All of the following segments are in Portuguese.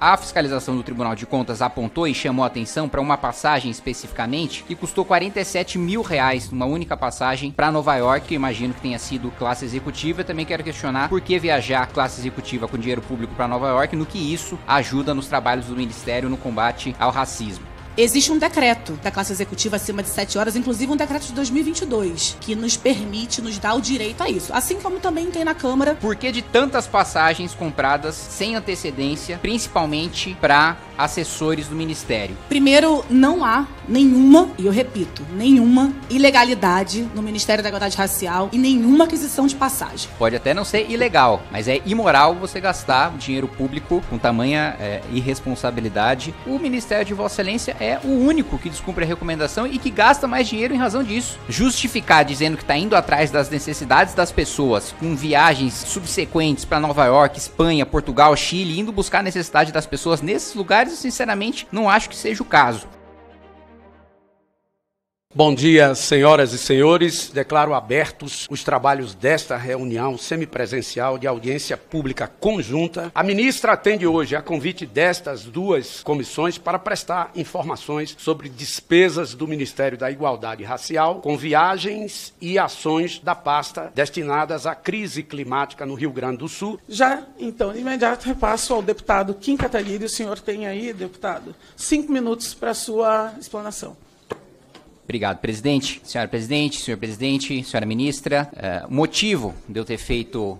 A fiscalização do Tribunal de Contas apontou e chamou atenção para uma passagem especificamente que custou 47 mil reais numa única passagem para Nova York, eu imagino que tenha sido classe executiva. Eu também quero questionar por que viajar classe executiva com dinheiro público para Nova York, no que isso ajuda nos trabalhos do Ministério no combate ao racismo. Existe um decreto da classe executiva acima de 7 horas, inclusive um decreto de 2022, que nos permite, nos dá o direito a isso. Assim como também tem na Câmara. Por que de tantas passagens compradas sem antecedência, principalmente para assessores do Ministério? Primeiro, não há nenhuma, e eu repito, nenhuma ilegalidade no Ministério da Igualdade Racial e nenhuma aquisição de passagem. Pode até não ser ilegal, mas é imoral você gastar dinheiro público com tamanha é, irresponsabilidade. O Ministério de Vossa Excelência é é o único que descumpre a recomendação e que gasta mais dinheiro em razão disso. Justificar dizendo que está indo atrás das necessidades das pessoas com viagens subsequentes para Nova York, Espanha, Portugal, Chile, indo buscar a necessidade das pessoas nesses lugares, eu sinceramente não acho que seja o caso. Bom dia, senhoras e senhores. Declaro abertos os trabalhos desta reunião semipresencial de audiência pública conjunta. A ministra atende hoje a convite destas duas comissões para prestar informações sobre despesas do Ministério da Igualdade Racial com viagens e ações da pasta destinadas à crise climática no Rio Grande do Sul. Já, então, de imediato repasso ao deputado Kim Kataguiri. O senhor tem aí, deputado, cinco minutos para a sua explanação. Obrigado, presidente. Senhora presidente, senhor presidente, senhora ministra, o é, uh, motivo de eu ter feito uh,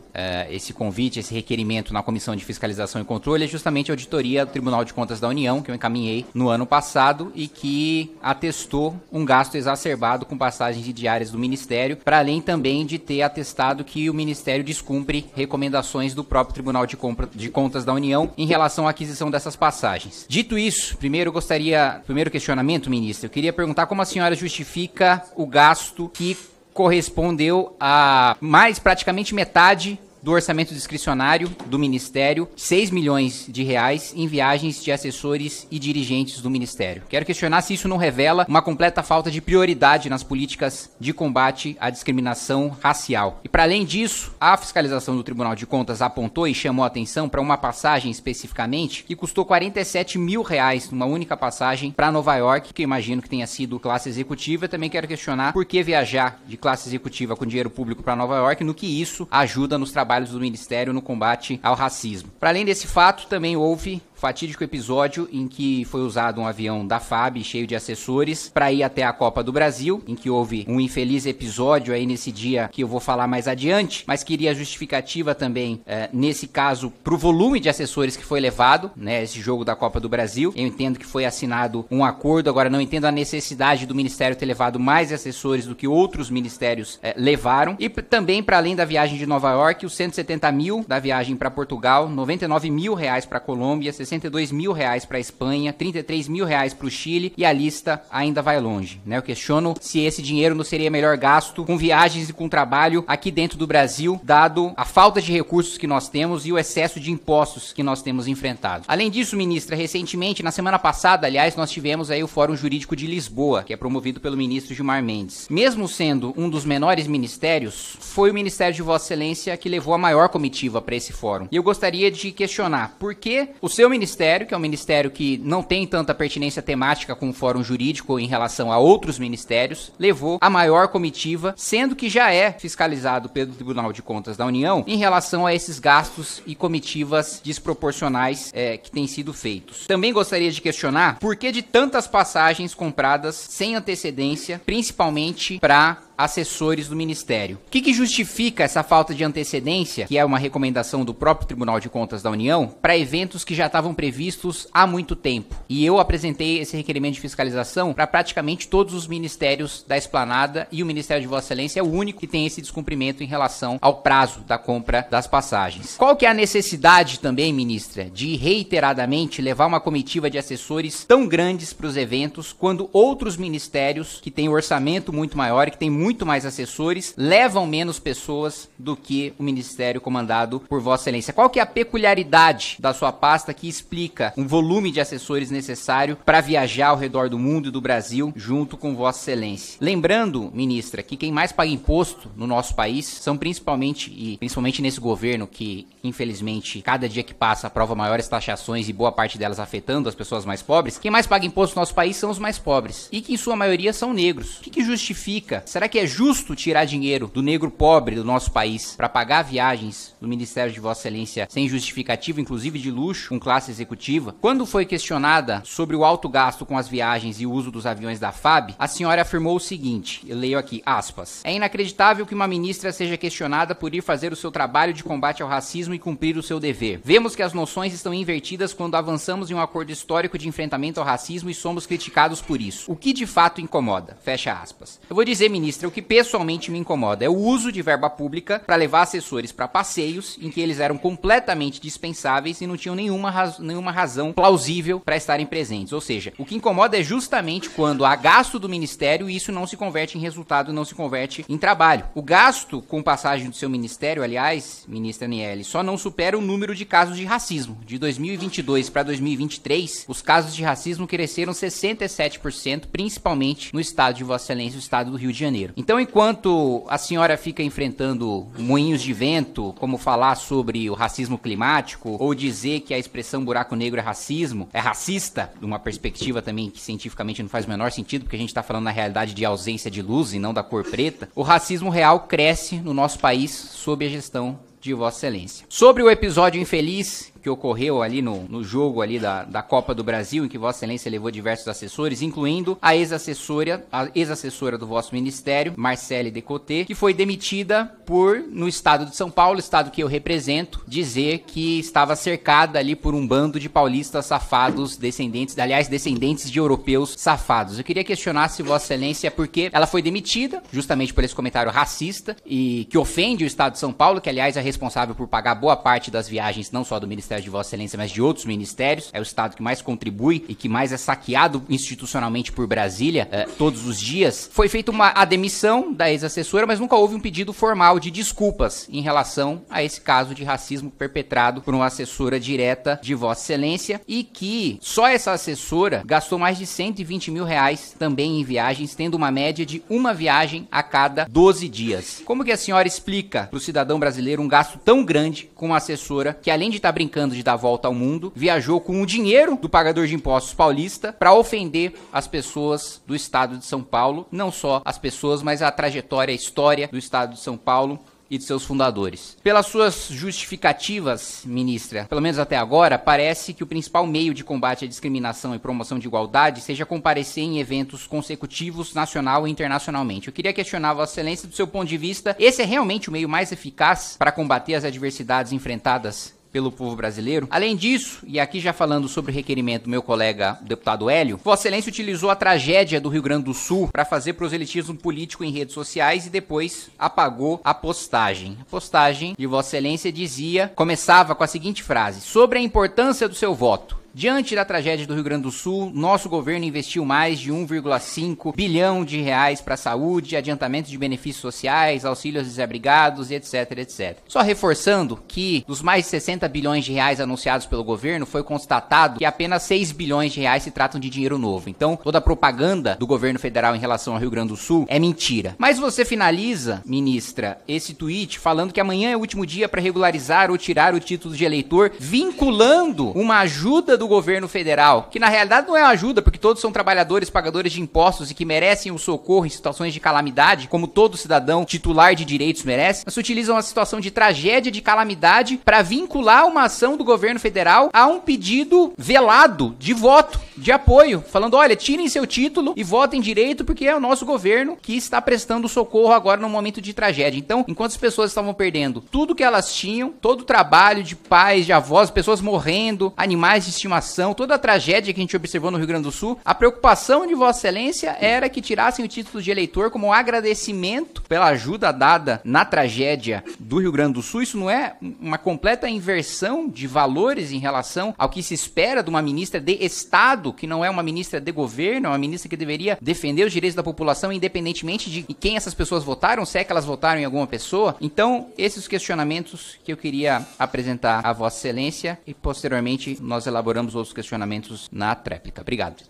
esse convite, esse requerimento na Comissão de Fiscalização e Controle é justamente a auditoria do Tribunal de Contas da União, que eu encaminhei no ano passado e que atestou um gasto exacerbado com passagens de diárias do Ministério, para além também de ter atestado que o Ministério descumpre recomendações do próprio Tribunal de, de Contas da União em relação à aquisição dessas passagens. Dito isso, primeiro gostaria, primeiro questionamento, ministro, eu queria perguntar como a senhora justifica o gasto que correspondeu a mais praticamente metade do orçamento discricionário do Ministério 6 milhões de reais em viagens de assessores e dirigentes do Ministério. Quero questionar se isso não revela uma completa falta de prioridade nas políticas de combate à discriminação racial. E para além disso, a fiscalização do Tribunal de Contas apontou e chamou a atenção para uma passagem especificamente que custou 47 mil reais numa única passagem para Nova York, que eu imagino que tenha sido classe executiva. também quero questionar por que viajar de classe executiva com dinheiro público para Nova York, no que isso ajuda nos trabalhos trabalhos do Ministério no combate ao racismo. Para além desse fato, também houve fatídico episódio em que foi usado um avião da FAB cheio de assessores para ir até a Copa do Brasil, em que houve um infeliz episódio aí nesse dia que eu vou falar mais adiante, mas queria justificativa também é, nesse caso para o volume de assessores que foi levado, né, esse jogo da Copa do Brasil. Eu entendo que foi assinado um acordo, agora não entendo a necessidade do Ministério ter levado mais assessores do que outros ministérios é, levaram. E também, para além da viagem de Nova York, os 170 mil da viagem para Portugal, 99 mil reais para Colômbia, 60 62 mil reais para a Espanha, 33 mil reais para o Chile e a lista ainda vai longe. Né? Eu questiono se esse dinheiro não seria melhor gasto com viagens e com trabalho aqui dentro do Brasil, dado a falta de recursos que nós temos e o excesso de impostos que nós temos enfrentado. Além disso, ministra, recentemente, na semana passada, aliás, nós tivemos aí o Fórum Jurídico de Lisboa, que é promovido pelo ministro Gilmar Mendes. Mesmo sendo um dos menores ministérios, foi o Ministério de Vossa Excelência que levou a maior comitiva para esse fórum. E eu gostaria de questionar por que o seu ministério ministério, que é um ministério que não tem tanta pertinência temática com o fórum jurídico em relação a outros ministérios, levou a maior comitiva, sendo que já é fiscalizado pelo Tribunal de Contas da União em relação a esses gastos e comitivas desproporcionais é, que têm sido feitos. Também gostaria de questionar por que de tantas passagens compradas sem antecedência, principalmente para assessores do Ministério. O que, que, justifica essa falta de antecedência, que é uma recomendação do próprio Tribunal de Contas da União, para eventos que já estavam previstos há muito tempo? E eu apresentei esse requerimento de fiscalização para praticamente todos os ministérios da Esplanada e o Ministério de Vossa Excelência é o único que tem esse descumprimento em relação ao prazo da compra das passagens. Qual que é a necessidade também, ministra, de reiteradamente levar uma comitiva de assessores tão grandes para os eventos quando outros ministérios que têm um orçamento muito maior e que têm muito mais assessores, levam menos pessoas do que o ministério comandado por Vossa Excelência. Qual que é a peculiaridade da sua pasta que explica um volume de assessores necessário para viajar ao redor do mundo e do Brasil junto com Vossa Excelência? Lembrando, ministra, que quem mais paga imposto no nosso país são principalmente e principalmente nesse governo que infelizmente cada dia que passa aprova maiores taxações e boa parte delas afetando as pessoas mais pobres. Quem mais paga imposto no nosso país são os mais pobres e que em sua maioria são negros. O que, que justifica? Será que que é justo tirar dinheiro do negro pobre do nosso país para pagar viagens do Ministério de Vossa Excelência sem justificativa, inclusive de luxo, com classe executiva? Quando foi questionada sobre o alto gasto com as viagens e o uso dos aviões da FAB, a senhora afirmou o seguinte, eu leio aqui, aspas, é inacreditável que uma ministra seja questionada por ir fazer o seu trabalho de combate ao racismo e cumprir o seu dever. Vemos que as noções estão invertidas quando avançamos em um acordo histórico de enfrentamento ao racismo e somos criticados por isso. O que de fato incomoda? Fecha aspas. Eu vou dizer, ministra, o que pessoalmente me incomoda é o uso de verba pública para levar assessores para passeios em que eles eram completamente dispensáveis e não tinham nenhuma, raz nenhuma razão plausível para estarem presentes. Ou seja, o que incomoda é justamente quando há gasto do ministério e isso não se converte em resultado, não se converte em trabalho. O gasto com passagem do seu ministério, aliás, ministra Niele, só não supera o número de casos de racismo. De 2022 para 2023, os casos de racismo cresceram 67%, principalmente no estado de Vossa Excelência, o estado do Rio de Janeiro. Então, enquanto a senhora fica enfrentando moinhos de vento, como falar sobre o racismo climático, ou dizer que a expressão buraco negro é racismo, é racista, de uma perspectiva também que cientificamente não faz o menor sentido, porque a gente está falando na realidade de ausência de luz e não da cor preta, o racismo real cresce no nosso país sob a gestão de Vossa Excelência. Sobre o episódio infeliz que ocorreu ali no, no jogo ali da, da Copa do Brasil, em que Vossa Excelência levou diversos assessores, incluindo a ex-assessora, a ex-assessora do vosso ministério, Marcele Decoté, que foi demitida por, no estado de São Paulo, estado que eu represento, dizer que estava cercada ali por um bando de paulistas safados, descendentes, aliás, descendentes de europeus safados. Eu queria questionar se Vossa Excelência, é porque ela foi demitida, justamente por esse comentário racista, e que ofende o estado de São Paulo, que aliás é responsável por pagar boa parte das viagens, não só do Ministério de Vossa Excelência, mas de outros ministérios. É o estado que mais contribui e que mais é saqueado institucionalmente por Brasília é, todos os dias. Foi feita uma a demissão da ex-assessora, mas nunca houve um pedido formal de desculpas em relação a esse caso de racismo perpetrado por uma assessora direta de Vossa Excelência e que só essa assessora gastou mais de 120 mil reais também em viagens, tendo uma média de uma viagem a cada 12 dias. Como que a senhora explica para o cidadão brasileiro um gasto tão grande com uma assessora que além de estar tá brincando tratando de dar volta ao mundo, viajou com o dinheiro do pagador de impostos paulista para ofender as pessoas do estado de São Paulo, não só as pessoas, mas a trajetória, a história do estado de São Paulo e de seus fundadores. Pelas suas justificativas, ministra, pelo menos até agora, parece que o principal meio de combate à discriminação e promoção de igualdade seja comparecer em eventos consecutivos nacional e internacionalmente. Eu queria questionar Vossa Excelência do seu ponto de vista, esse é realmente o meio mais eficaz para combater as adversidades enfrentadas pelo povo brasileiro. Além disso, e aqui já falando sobre o requerimento do meu colega deputado Hélio, Vossa Excelência utilizou a tragédia do Rio Grande do Sul para fazer proselitismo político em redes sociais e depois apagou a postagem. A postagem de Vossa Excelência dizia, começava com a seguinte frase: sobre a importância do seu voto. Diante da tragédia do Rio Grande do Sul, nosso governo investiu mais de 1,5 bilhão de reais para a saúde, adiantamento de benefícios sociais, auxílios desabrigados e etc, etc. Só reforçando que dos mais de 60 bilhões de reais anunciados pelo governo, foi constatado que apenas 6 bilhões de reais se tratam de dinheiro novo. Então, toda a propaganda do governo federal em relação ao Rio Grande do Sul é mentira. Mas você finaliza, ministra, esse tweet falando que amanhã é o último dia para regularizar ou tirar o título de eleitor, vinculando uma ajuda do do governo federal, que na realidade não é uma ajuda, porque todos são trabalhadores pagadores de impostos e que merecem o socorro em situações de calamidade, como todo cidadão titular de direitos merece, mas utilizam a situação de tragédia, de calamidade, para vincular uma ação do governo federal a um pedido velado de voto, de apoio, falando: olha, tirem seu título e votem direito, porque é o nosso governo que está prestando socorro agora no momento de tragédia. Então, enquanto as pessoas estavam perdendo tudo que elas tinham, todo o trabalho de pais, de avós, pessoas morrendo, animais de estimação, toda a tragédia que a gente observou no Rio Grande do Sul, a preocupação de Vossa Excelência era que tirassem o título de eleitor como um agradecimento pela ajuda dada na tragédia do Rio Grande do Sul. Isso não é uma completa inversão de valores em relação ao que se espera de uma ministra de Estado, que não é uma ministra de governo, é uma ministra que deveria defender os direitos da população, independentemente de quem essas pessoas votaram, se é que elas votaram em alguma pessoa. Então, esses questionamentos que eu queria apresentar a Vossa Excelência e posteriormente nós elaboramos deixamos os questionamentos na tréplica. Obrigado.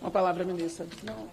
Uma palavra, ministra. Não.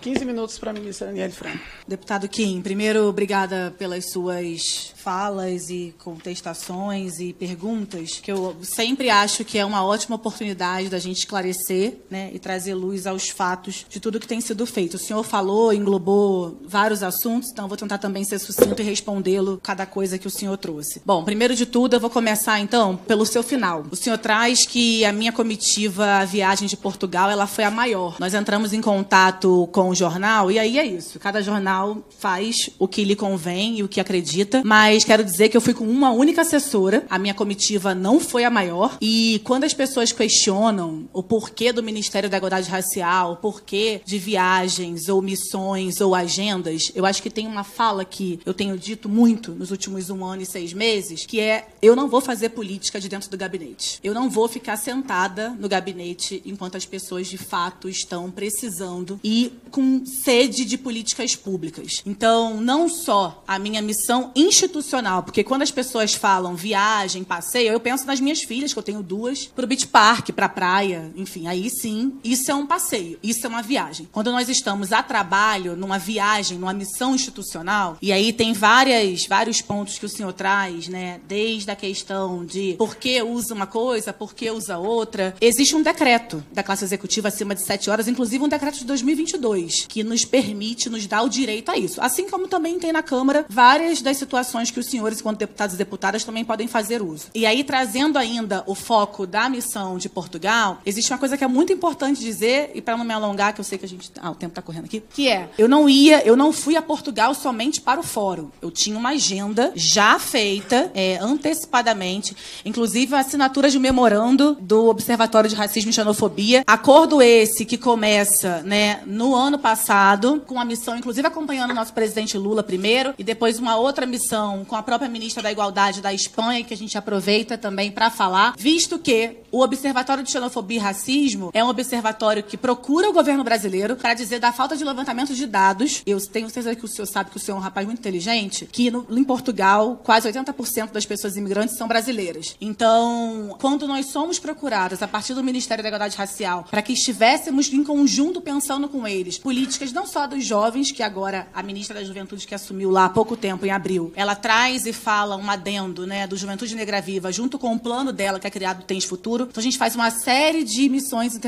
15 minutos para a ministra Daniela Franco. Deputado Kim, primeiro, obrigada pelas suas falas e contestações e perguntas, que eu sempre acho que é uma ótima oportunidade da gente esclarecer né, e trazer luz aos fatos de tudo que tem sido feito. O senhor falou, englobou vários assuntos, então vou tentar também ser sucinto e respondê-lo cada coisa que o senhor trouxe. Bom, primeiro de tudo, eu vou começar então pelo seu final. O senhor traz que a minha comitiva, a viagem de Portugal, ela foi a maior. Nós entramos em contato com o jornal, e aí é isso. Cada jornal faz o que lhe convém e o que acredita. Mas quero dizer que eu fui com uma única assessora, a minha comitiva não foi a maior. E quando as pessoas questionam o porquê do Ministério da Igualdade Racial, o porquê de viagens ou missões ou agendas, eu acho que tem uma fala que eu tenho dito muito nos últimos um ano e seis meses, que é: eu não vou fazer política de dentro do gabinete. Eu não vou ficar sentada no gabinete enquanto as pessoas de fato estão precisando e com sede de políticas públicas. Então, não só a minha missão institucional, porque quando as pessoas falam viagem, passeio, eu penso nas minhas filhas, que eu tenho duas, para o beach park, para a praia, enfim, aí sim, isso é um passeio, isso é uma viagem. Quando nós estamos a trabalho, numa viagem, numa missão institucional, e aí tem várias, vários pontos que o senhor traz, né, desde a questão de por que usa uma coisa, por que usa outra, existe um decreto da classe executiva acima de sete horas, inclusive um decreto de 2022, 2, que nos permite, nos dá o direito a isso. Assim como também tem na Câmara várias das situações que os senhores, enquanto deputados e deputadas, também podem fazer uso. E aí, trazendo ainda o foco da missão de Portugal, existe uma coisa que é muito importante dizer, e para não me alongar, que eu sei que a gente. Ah, o tempo está correndo aqui, que é: eu não ia, eu não fui a Portugal somente para o fórum. Eu tinha uma agenda já feita, é, antecipadamente, inclusive a assinatura de memorando do Observatório de Racismo e Xenofobia. Acordo esse que começa né, no ano ano passado, com uma missão, inclusive acompanhando o nosso presidente Lula primeiro, e depois uma outra missão com a própria ministra da Igualdade da Espanha, que a gente aproveita também para falar, visto que o Observatório de Xenofobia e Racismo é um observatório que procura o governo brasileiro para dizer da falta de levantamento de dados. Eu tenho certeza que o senhor sabe que o senhor é um rapaz muito inteligente, que no, em Portugal, quase 80% das pessoas imigrantes são brasileiras. Então, quando nós somos procuradas a partir do Ministério da Igualdade Racial para que estivéssemos em conjunto pensando com eles políticas não só dos jovens, que agora a ministra da Juventude que assumiu lá há pouco tempo, em abril, ela traz e fala um adendo né, do Juventude Negra Viva, junto com o plano dela, que é criado Tens Futuro. Então a gente faz uma série de missões,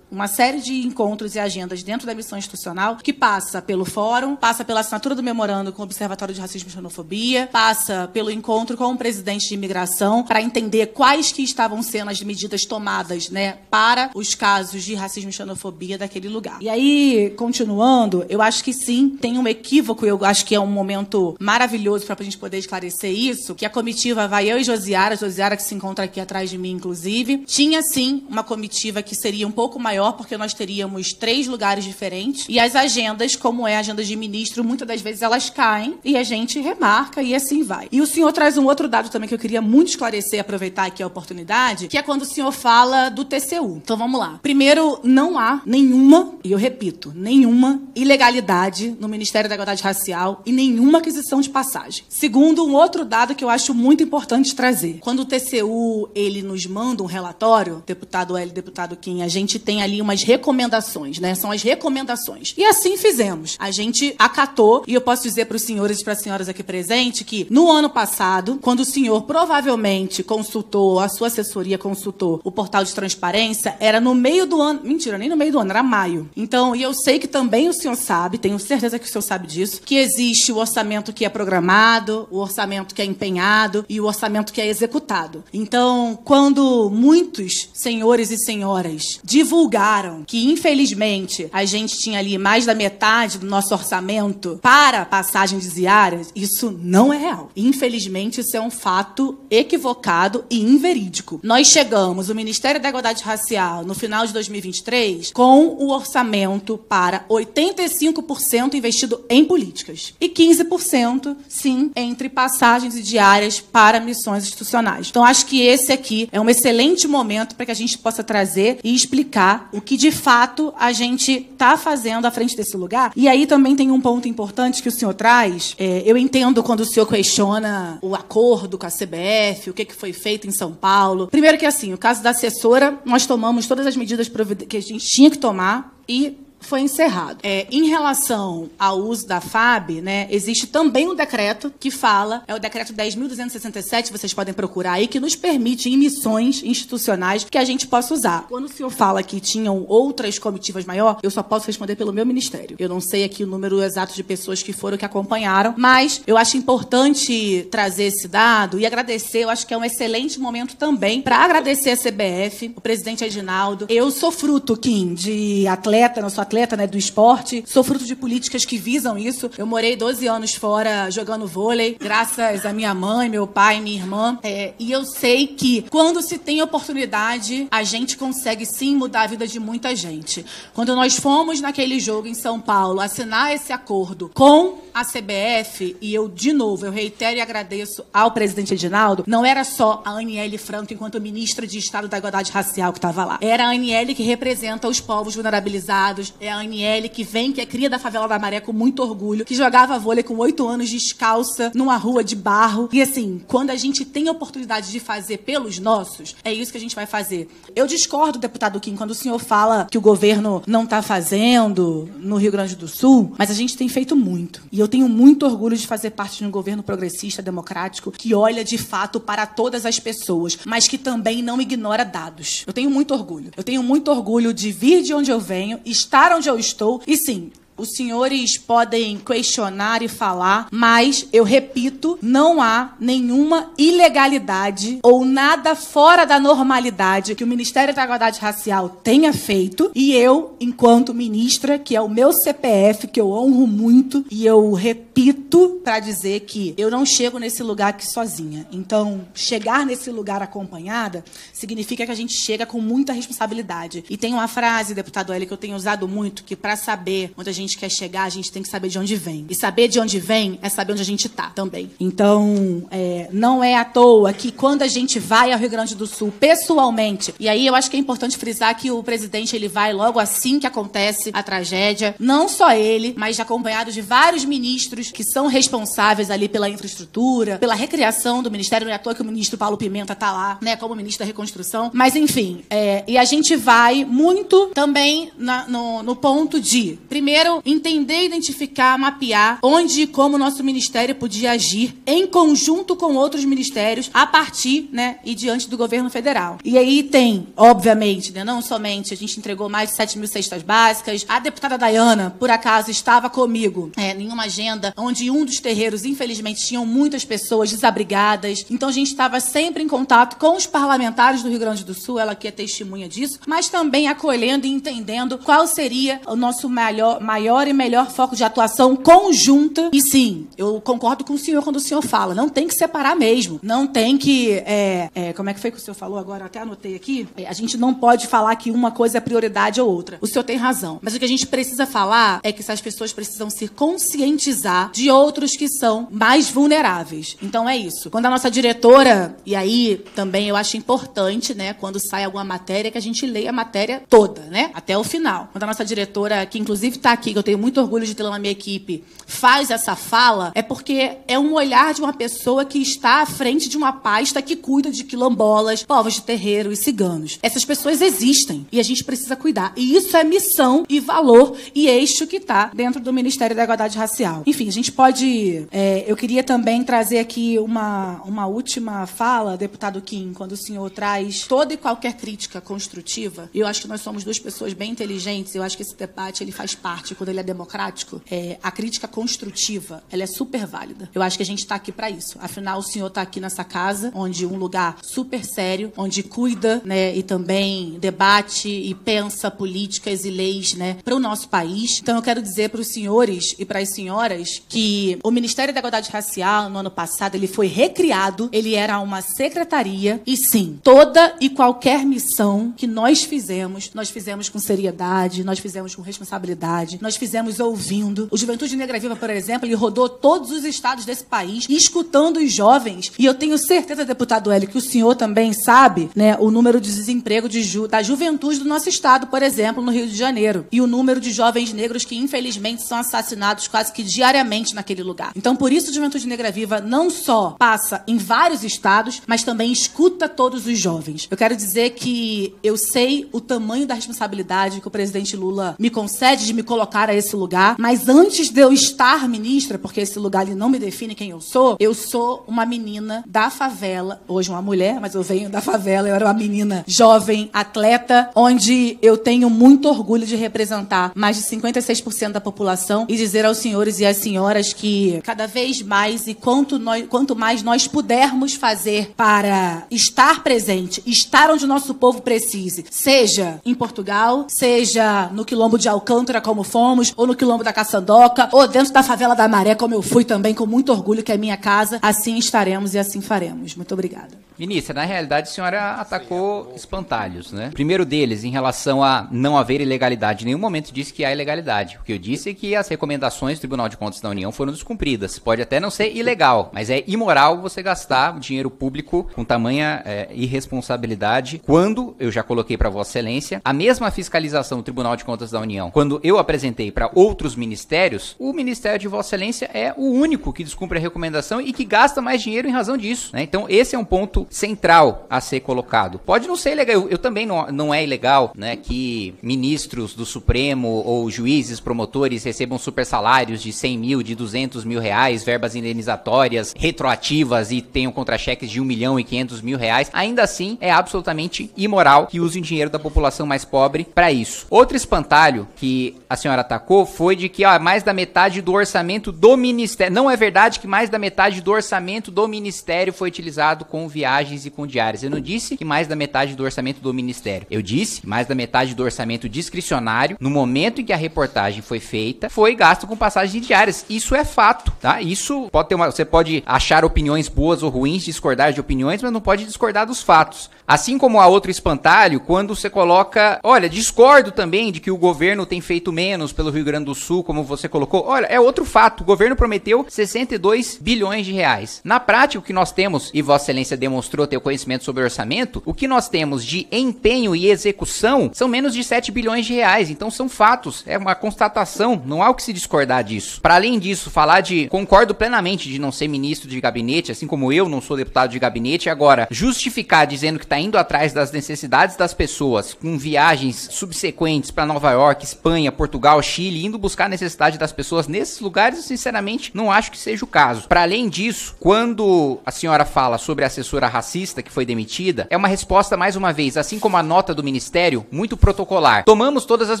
uma série de encontros e agendas dentro da missão institucional, que passa pelo fórum, passa pela assinatura do memorando com o Observatório de Racismo e Xenofobia, passa pelo encontro com o presidente de imigração, para entender quais que estavam sendo as medidas tomadas né, para os casos de racismo e xenofobia daquele lugar. E aí, continuando, eu acho que sim, tem um equívoco, eu acho que é um momento maravilhoso para a gente poder esclarecer isso, que a comitiva vai eu e Josiara, Josiara que se encontra aqui atrás de mim, inclusive, tinha sim uma comitiva que seria um pouco maior, porque nós teríamos três lugares diferentes, e as agendas, como é a agenda de ministro, muitas das vezes elas caem, e a gente remarca, e assim vai. E o senhor traz um outro dado também que eu queria muito esclarecer, aproveitar aqui a oportunidade, que é quando o senhor fala do TCU. Então vamos lá. Primeiro, não há nenhuma, e eu repito, nenhuma ilegalidade no Ministério da Igualdade Racial e nenhuma aquisição de passagem. Segundo, um outro dado que eu acho muito importante trazer. Quando o TCU ele nos manda um relatório, deputado L, deputado Kim, a gente tem ali umas recomendações, né? São as recomendações. E assim fizemos. A gente acatou, e eu posso dizer para os senhores e para as senhoras aqui presentes que no ano passado, quando o senhor provavelmente consultou, a sua assessoria consultou o portal de transparência, era no meio do ano. Mentira, nem no meio do ano, era maio. Então, e eu sei que também o senhor sabe, tenho certeza que o senhor sabe disso, que existe o orçamento que é programado, o orçamento que é empenhado e o orçamento que é executado. Então, quando muitos senhores e senhoras divulgaram que, infelizmente, a gente tinha ali mais da metade do nosso orçamento para passagens diárias, isso não é real. Infelizmente, isso é um fato equivocado e inverídico. Nós chegamos, o Ministério da Igualdade Racial, no final de 2023, com o orçamento para 85% investido em políticas e 15%, sim, entre passagens e diárias para missões institucionais. Então, acho que esse aqui é um excelente momento para que a gente possa trazer e explicar o que de fato a gente está fazendo à frente desse lugar. E aí também tem um ponto importante que o senhor traz. É, eu entendo quando o senhor questiona o acordo com a CBF, o que, que foi feito em São Paulo. Primeiro que assim, o caso da assessora, nós tomamos todas as medidas que a gente tinha que tomar e foi encerrado. É, em relação ao uso da FAB, né, existe também um decreto que fala, é o decreto 10.267, vocês podem procurar aí, que nos permite emissões institucionais que a gente possa usar. Quando o senhor fala que tinham outras comitivas maior, eu só posso responder pelo meu ministério. Eu não sei aqui o número exato de pessoas que foram que acompanharam, mas eu acho importante trazer esse dado e agradecer, eu acho que é um excelente momento também para agradecer a CBF, o presidente Edinaldo. Eu sou fruto, Kim, de atleta, não sou atleta atleta, né, do esporte. Sou fruto de políticas que visam isso. Eu morei 12 anos fora jogando vôlei, graças à minha mãe, meu pai, minha irmã. É, e eu sei que quando se tem oportunidade, a gente consegue sim mudar a vida de muita gente. Quando nós fomos naquele jogo em São Paulo assinar esse acordo com a CBF, e eu, de novo, eu reitero e agradeço ao presidente Edinaldo, não era só a Aniele Franco enquanto ministra de Estado da Igualdade Racial que estava lá. Era a Aniele que representa os povos vulnerabilizados, é a Aniele que vem, que é cria da favela da Maré com muito orgulho, que jogava vôlei com oito anos descalça, numa rua de barro. E assim, quando a gente tem a oportunidade de fazer pelos nossos, é isso que a gente vai fazer. Eu discordo, deputado Kim, quando o senhor fala que o governo não está fazendo no Rio Grande do Sul, mas a gente tem feito muito. E eu tenho muito orgulho de fazer parte de um governo progressista, democrático, que olha de fato para todas as pessoas, mas que também não ignora dados. Eu tenho muito orgulho. Eu tenho muito orgulho de vir de onde eu venho, estar onde eu estou. E sim, os senhores podem questionar e falar, mas eu repito, não há nenhuma ilegalidade ou nada fora da normalidade que o Ministério da Igualdade Racial tenha feito. E eu, enquanto ministra, que é o meu CPF, que eu honro muito, e eu repito para dizer que eu não chego nesse lugar aqui sozinha. Então, chegar nesse lugar acompanhada significa que a gente chega com muita responsabilidade. E tem uma frase, deputado L, que eu tenho usado muito, que para saber onde a gente gente quer chegar, a gente tem que saber de onde vem. E saber de onde vem é saber onde a gente está também. Então, é, não é à toa que quando a gente vai ao Rio Grande do Sul pessoalmente, e aí eu acho que é importante frisar que o presidente ele vai logo assim que acontece a tragédia, não só ele, mas acompanhado de vários ministros que são responsáveis ali pela infraestrutura, pela recriação do ministério. Não é à toa que o ministro Paulo Pimenta está lá, né, como ministro da Reconstrução. Mas enfim, é, e a gente vai muito também na, no, no ponto de, primeiro, eu então, entender, identificar, mapear onde e como o nosso ministério podia agir em conjunto com outros ministérios a partir, né, e diante do governo federal. E aí tem, obviamente, né, não somente a gente entregou mais de 7 mil cestas básicas, a deputada Dayana, por acaso, estava comigo é, em uma agenda onde um dos terreiros, infelizmente, tinham muitas pessoas desabrigadas, então a gente estava sempre em contato com os parlamentares do Rio Grande do Sul, ela que é testemunha disso, mas também acolhendo e entendendo qual seria o nosso melhor, maior maior e melhor foco de atuação conjunta. E sim, eu concordo com o senhor quando o senhor fala, não tem que separar mesmo. Não tem que. É, é, como é que foi que o senhor falou agora? Eu até anotei aqui. É, a gente não pode falar que uma coisa é prioridade ou outra. O senhor tem razão. Mas o que a gente precisa falar é que essas pessoas precisam se conscientizar de outros que são mais vulneráveis. Então é isso. Quando a nossa diretora, e aí também eu acho importante, né, quando sai alguma matéria, que a gente leia a matéria toda, né? Até o final. Quando a nossa diretora, que inclusive está aqui que eu tenho muito orgulho de ter lá na minha equipe, faz essa fala, é porque é um olhar de uma pessoa que está à frente de uma pasta que cuida de quilombolas, povos de terreiro e ciganos. Essas pessoas existem e a gente precisa cuidar. E isso é missão e valor e eixo que está dentro do Ministério da Igualdade Racial. Enfim, a gente pode. É, eu queria também trazer aqui uma, uma última fala, deputado Kim, quando o senhor traz toda e qualquer crítica construtiva. Eu acho que nós somos duas pessoas bem inteligentes. Eu acho que esse debate ele faz parte quando ele é democrático, é, a crítica construtiva, ela é super válida. Eu acho que a gente está aqui para isso. Afinal, o senhor está aqui nessa casa, onde um lugar super sério, onde cuida, né, e também debate e pensa políticas e leis, né, para o nosso país. Então eu quero dizer para os senhores e para as senhoras que o Ministério da Igualdade Racial no ano passado ele foi recriado, ele era uma secretaria e sim, toda e qualquer missão que nós fizemos, nós fizemos com seriedade, nós fizemos com responsabilidade, nós nós fizemos ouvindo. O Juventude Negra Viva, por exemplo, ele rodou todos os estados desse país escutando os jovens. E eu tenho certeza, deputado Hélio, que o senhor também sabe né, o número de desemprego de ju da juventude do nosso estado, por exemplo, no Rio de Janeiro. E o número de jovens negros que, infelizmente, são assassinados quase que diariamente naquele lugar. Então, por isso, o Juventude Negra Viva não só passa em vários estados, mas também escuta todos os jovens. Eu quero dizer que eu sei o tamanho da responsabilidade que o presidente Lula me concede de me colocar voltar a esse lugar, mas antes de eu estar ministra, porque esse lugar ali não me define quem eu sou, eu sou uma menina da favela, hoje uma mulher, mas eu venho da favela, eu era uma menina jovem, atleta, onde eu tenho muito orgulho de representar mais de 56% da população e dizer aos senhores e às senhoras que cada vez mais e quanto, nós, quanto mais nós pudermos fazer para estar presente, estar onde o nosso povo precise, seja em Portugal, seja no quilombo de Alcântara como fonte, fomos, ou no Quilombo da Caçandoca, ou dentro da Favela da Maré, como eu fui também, com muito orgulho, que é minha casa. Assim estaremos e assim faremos. Muito obrigada. Ministra, na realidade a senhora atacou é espantalhos, né? primeiro deles, em relação a não haver ilegalidade, em nenhum momento disse que há ilegalidade. O que eu disse é que as recomendações do Tribunal de Contas da União foram descumpridas. Pode até não ser ilegal, mas é imoral você gastar dinheiro público com tamanha é, irresponsabilidade quando, eu já coloquei para Vossa Excelência, a mesma fiscalização do Tribunal de Contas da União, quando eu apresentei para outros ministérios, o Ministério de Vossa Excelência é o único que descumpre a recomendação e que gasta mais dinheiro em razão disso. Né? Então, esse é um ponto central a ser colocado. Pode não ser ilegal, eu, eu também não, não é ilegal né, que ministros do Supremo ou juízes, promotores recebam super salários de 100 mil, de 200 mil reais, verbas indenizatórias retroativas e tenham contra-cheques de 1 milhão e 500 mil reais. Ainda assim, é absolutamente imoral que usem dinheiro da população mais pobre para isso. Outro espantalho que a senhora atacou foi de que ó, mais da metade do orçamento do ministério. Não é verdade que mais da metade do orçamento do ministério foi utilizado com viagem viagens e com diárias. Eu não disse que mais da metade do orçamento do ministério. Eu disse que mais da metade do orçamento discricionário, no momento em que a reportagem foi feita, foi gasto com passagens diárias. Isso é fato, tá? Isso pode ter uma. Você pode achar opiniões boas ou ruins, discordar de opiniões, mas não pode discordar dos fatos. Assim como há outro espantalho, quando você coloca. Olha, discordo também de que o governo tem feito menos pelo Rio Grande do Sul, como você colocou. Olha, é outro fato. O governo prometeu 62 bilhões de reais. Na prática, o que nós temos, e Vossa Excelência demonstrou, mostrou ter conhecimento sobre orçamento, o que nós temos de empenho e execução são menos de 7 bilhões de reais. Então são fatos, é uma constatação, não há o que se discordar disso. Para além disso, falar de concordo plenamente de não ser ministro de gabinete, assim como eu não sou deputado de gabinete, agora justificar dizendo que está indo atrás das necessidades das pessoas com viagens subsequentes para Nova York, Espanha, Portugal, Chile, indo buscar a necessidade das pessoas nesses lugares, sinceramente não acho que seja o caso. Para além disso, quando a senhora fala sobre a assessora racista que foi demitida é uma resposta, mais uma vez, assim como a nota do ministério, muito protocolar. Tomamos todas as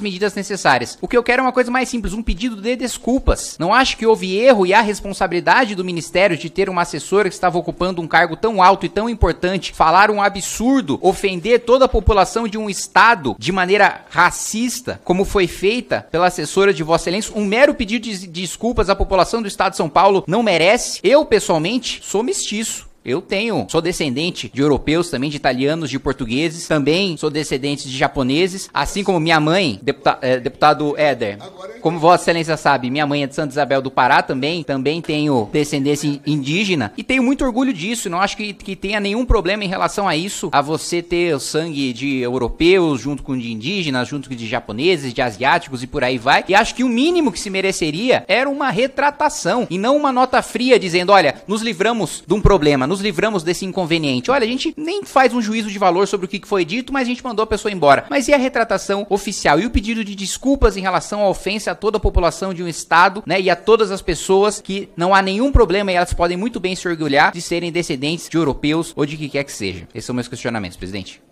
medidas necessárias. O que eu quero é uma coisa mais simples, um pedido de desculpas. Não acho que houve erro e há responsabilidade do ministério de ter uma assessora que estava ocupando um cargo tão alto e tão importante, falar um absurdo, ofender toda a população de um estado de maneira racista, como foi feita pela assessora de Vossa Excelência. Um mero pedido de desculpas à população do estado de São Paulo não merece. Eu, pessoalmente, sou mestiço. Eu tenho, sou descendente de europeus também, de italianos, de portugueses, também sou descendente de japoneses, assim como minha mãe, deputa, é, deputado Éder. Como Vossa Excelência sabe, minha mãe é de Santa Isabel do Pará também, também tenho descendência indígena e tenho muito orgulho disso. Não acho que, que tenha nenhum problema em relação a isso, a você ter o sangue de europeus junto com de indígenas, junto com de japoneses, de asiáticos e por aí vai. E acho que o mínimo que se mereceria era uma retratação e não uma nota fria dizendo: olha, nos livramos de um problema, nos livramos desse inconveniente. Olha, a gente nem faz um juízo de valor sobre o que foi dito, mas a gente mandou a pessoa embora. Mas e a retratação oficial? E o pedido de desculpas em relação à ofensa a toda a população de um estado, né? E a todas as pessoas que não há nenhum problema e elas podem muito bem se orgulhar de serem descendentes de europeus ou de que quer que seja. Esses são é meus questionamentos, presidente.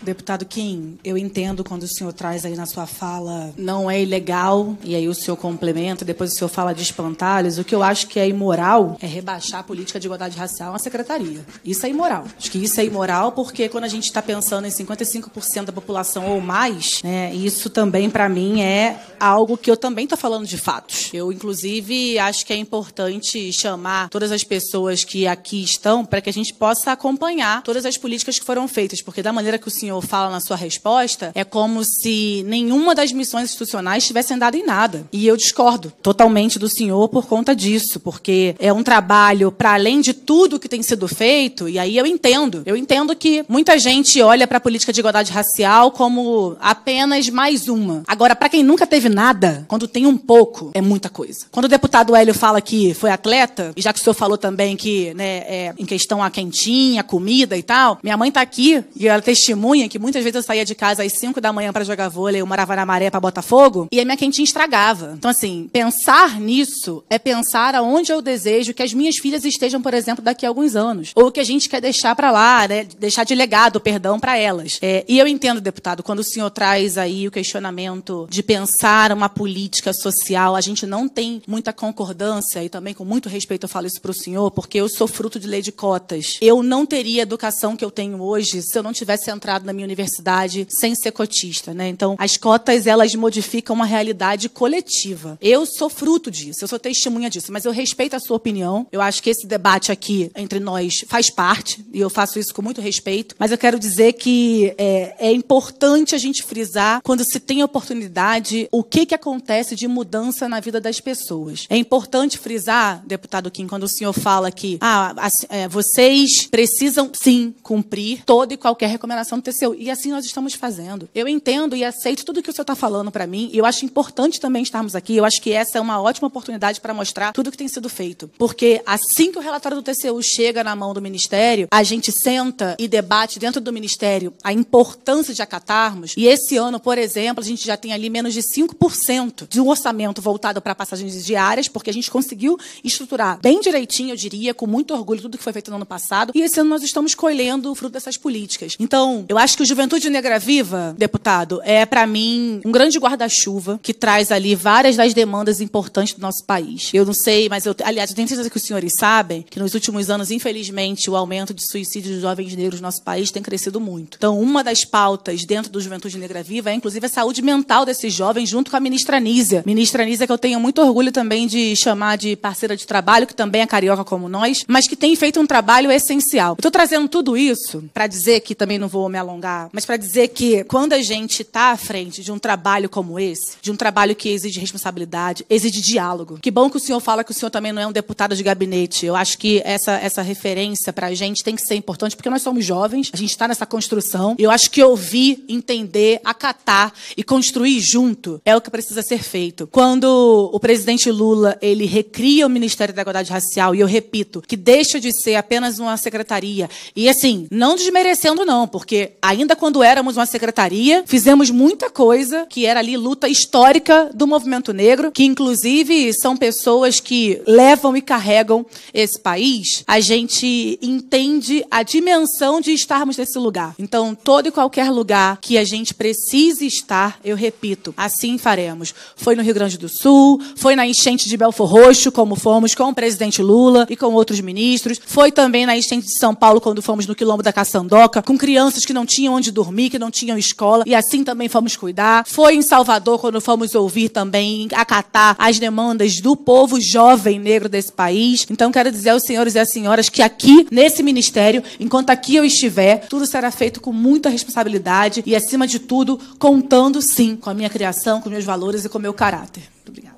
Deputado Kim, eu entendo quando o senhor traz aí na sua fala não é ilegal, e aí o senhor complementa, depois o senhor fala de espantalhos. O que eu acho que é imoral é rebaixar a política de igualdade racial à secretaria. Isso é imoral. Acho que isso é imoral porque quando a gente está pensando em 55% da população ou mais, né, isso também para mim é algo que eu também estou falando de fatos. Eu, inclusive, acho que é importante chamar todas as pessoas que aqui estão para que a gente possa acompanhar todas as políticas que foram feitas, porque da maneira que o senhor senhor fala na sua resposta é como se nenhuma das missões institucionais tivesse andado em nada. E eu discordo totalmente do senhor por conta disso, porque é um trabalho para além de tudo que tem sido feito, e aí eu entendo. Eu entendo que muita gente olha para a política de igualdade racial como apenas mais uma. Agora, para quem nunca teve nada, quando tem um pouco, é muita coisa. Quando o deputado Hélio fala que foi atleta, e já que o senhor falou também que, né, é, em questão a quentinha, comida e tal, minha mãe tá aqui e ela testemunha ruim é que muitas vezes eu saía de casa às 5 da manhã para jogar vôlei, eu morava na maré para Botafogo, e a minha quentinha estragava. Então, assim, pensar nisso é pensar aonde eu desejo que as minhas filhas estejam, por exemplo, daqui a alguns anos. Ou que a gente quer deixar para lá, né? Deixar de legado, perdão, para elas. É, e eu entendo, deputado, quando o senhor traz aí o questionamento de pensar uma política social, a gente não tem muita concordância, e também com muito respeito eu falo isso para o senhor, porque eu sou fruto de lei de cotas. Eu não teria a educação que eu tenho hoje se eu não tivesse entrado na minha universidade sem ser cotista, né? Então, as cotas, elas modificam uma realidade coletiva. Eu sou fruto disso, eu sou testemunha disso, mas eu respeito a sua opinião. Eu acho que esse debate aqui entre nós faz parte, e eu faço isso com muito respeito, mas eu quero dizer que é, é importante a gente frisar, quando se tem oportunidade, o que, que acontece de mudança na vida das pessoas. É importante frisar, deputado Kim, quando o senhor fala que ah, assim, é, vocês precisam, sim, cumprir toda e qualquer recomendação do TCC aconteceu. E assim nós estamos fazendo. Eu entendo e aceito tudo que o senhor está falando para mim. E eu acho importante também estarmos aqui. Eu acho que essa é uma ótima oportunidade para mostrar tudo que tem sido feito. Porque assim que o relatório do TCU chega na mão do Ministério, a gente senta e debate dentro do Ministério a importância de acatarmos. E esse ano, por exemplo, a gente já tem ali menos de 5% de um orçamento voltado para passagens diárias, porque a gente conseguiu estruturar bem direitinho, eu diria, com muito orgulho, tudo que foi feito no ano passado. E esse ano nós estamos colhendo o fruto dessas políticas. Então, eu acho Acho que o Juventude Negra Viva, deputado, é para mim um grande guarda-chuva que traz ali várias das demandas importantes do nosso país. Eu não sei, mas eu, aliás, eu tenho certeza que os senhores sabem que nos últimos anos, infelizmente, o aumento de suicídios de jovens negros no nosso país tem crescido muito. Então, uma das pautas dentro do Juventude Negra Viva é, inclusive, a saúde mental desses jovens, junto com a ministra Nízia. Ministra Nízia, que eu tenho muito orgulho também de chamar de parceira de trabalho, que também é carioca como nós, mas que tem feito um trabalho essencial. Eu tô trazendo tudo isso para dizer que também não vou me alongar alongar, mas para dizer que quando a gente está à frente de um trabalho como esse, de um trabalho que exige responsabilidade, exige diálogo. Que bom que o senhor fala que o senhor também não é um deputado de gabinete. Eu acho que essa, essa referência para a gente tem que ser importante, porque nós somos jovens, a gente está nessa construção. Eu acho que ouvir, entender, acatar e construir junto é o que precisa ser feito. Quando o presidente Lula ele recria o Ministério da Igualdade Racial, e eu repito, que deixa de ser apenas uma secretaria. E assim, não desmerecendo, não, porque ainda quando éramos uma secretaria, fizemos muita coisa que era ali luta histórica do movimento negro, que inclusive são pessoas que levam e carregam esse país. A gente entende a dimensão de estarmos nesse lugar. Então, todo e qualquer lugar que a gente precise estar, eu repito, assim faremos. Foi no Rio Grande do Sul, foi na enchente de Belfor Roxo, como fomos com o presidente Lula e com outros ministros, foi também na enchente de São Paulo, quando fomos no Quilombo da Caçandoca, com crianças que não tinham onde dormir, que não tinham escola, e assim também fomos cuidar. Foi em Salvador quando fomos ouvir também, acatar as demandas do povo jovem negro desse país. Então quero dizer aos senhores e às senhoras que aqui, nesse ministério, enquanto aqui eu estiver, tudo será feito com muita responsabilidade e, acima de tudo, contando sim com a minha criação, com meus valores e com meu caráter. Muito obrigada.